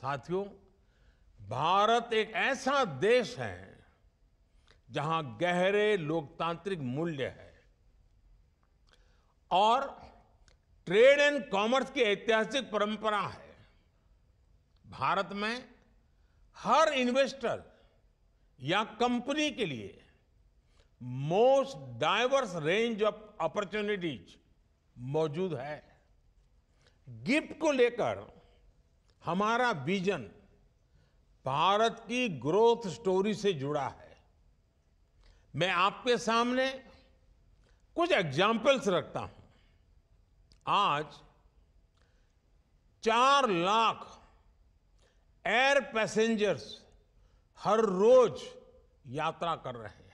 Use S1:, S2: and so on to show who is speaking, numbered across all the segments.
S1: साथियों भारत एक ऐसा देश है जहां गहरे लोकतांत्रिक मूल्य है और ट्रेड एंड कॉमर्स की ऐतिहासिक परंपरा है भारत में हर इन्वेस्टर या कंपनी के लिए most diverse range of opportunities मौजूद है गिफ्ट को लेकर हमारा विजन भारत की ग्रोथ स्टोरी से जुड़ा है मैं आपके सामने कुछ एग्जाम्पल्स रखता हूं आज चार लाख एयर पैसेंजर्स हर रोज यात्रा कर रहे हैं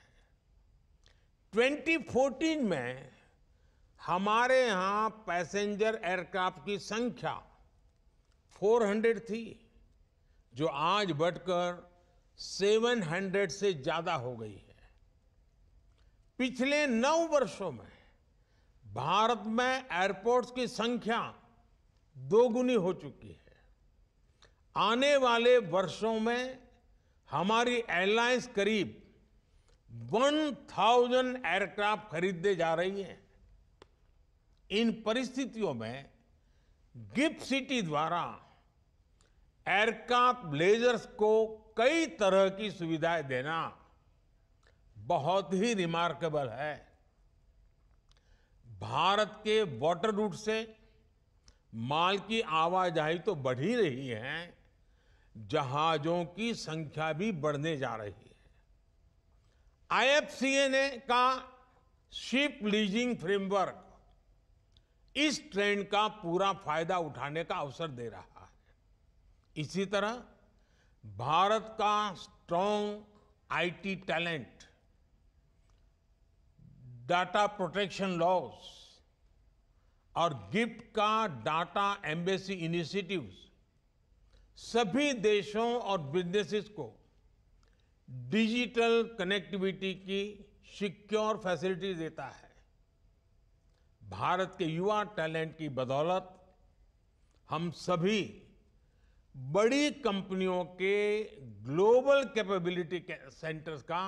S1: 2014 में हमारे यहां पैसेंजर एयरक्राफ्ट की संख्या 400 थी जो आज बढ़कर 700 से ज्यादा हो गई है पिछले नौ वर्षों में भारत में एयरपोर्ट्स की संख्या दोगुनी हो चुकी है आने वाले वर्षों में हमारी एयरलाइंस करीब 1000 एयरक्राफ्ट खरीदने जा रही है इन परिस्थितियों में गिफ्ट सिटी द्वारा एयरक्राफ्ट ब्लेजर्स को कई तरह की सुविधाएं देना बहुत ही रिमार्केबल है भारत के वाटर रूट से माल की आवाजाही तो बढ़ ही रही है जहाजों की संख्या भी बढ़ने जा रही है आईएफसीए ने का शिप लीजिंग फ्रेमवर्क इस ट्रेंड का पूरा फायदा उठाने का अवसर दे रहा है इसी तरह भारत का strong IT talent data protection laws और गिफ्ट का डाटा एम्बेसी इनिशिएटिव्स सभी देशों और बिजनेसेस को डिजिटल कनेक्टिविटी की सिक्योर फैसिलिटी देता है भारत के युवा टैलेंट की बदौलत हम सभी बड़ी कंपनियों के ग्लोबल कैपेबिलिटी सेंटर्स का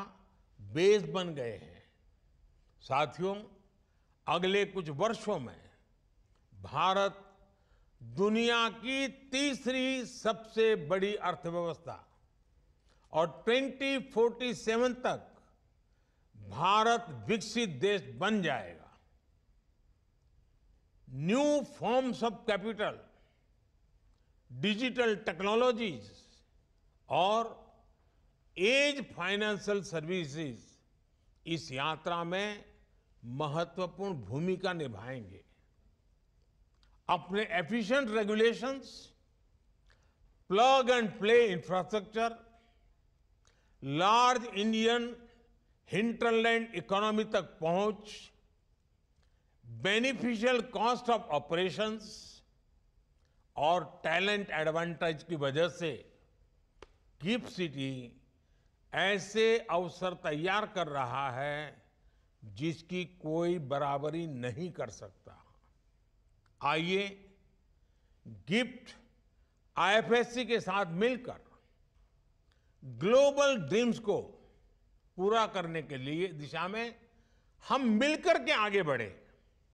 S1: बेस बन गए हैं साथियों अगले कुछ वर्षों में भारत दुनिया की तीसरी सबसे बड़ी अर्थव्यवस्था और 2047 तक भारत विकसित देश बन जाएगा new forms of capital digital technologies और एज फाइनेंशियल सर्विसेज इस यात्रा में महत्वपूर्ण भूमिका निभाएंगे अपने efficient regulations plug and play infrastructure large Indian hinterland economy तक पहुंच बेनिफिशियल कॉस्ट ऑफ ऑपरेशंस और टैलेंट एडवांटेज की वजह से गिफ्ट सिटी ऐसे अवसर तैयार कर रहा है जिसकी कोई बराबरी नहीं कर सकता आइए गिफ्ट आईएफएससी के साथ मिलकर ग्लोबल ड्रीम्स को पूरा करने के लिए दिशा में हम मिलकर के आगे बढ़े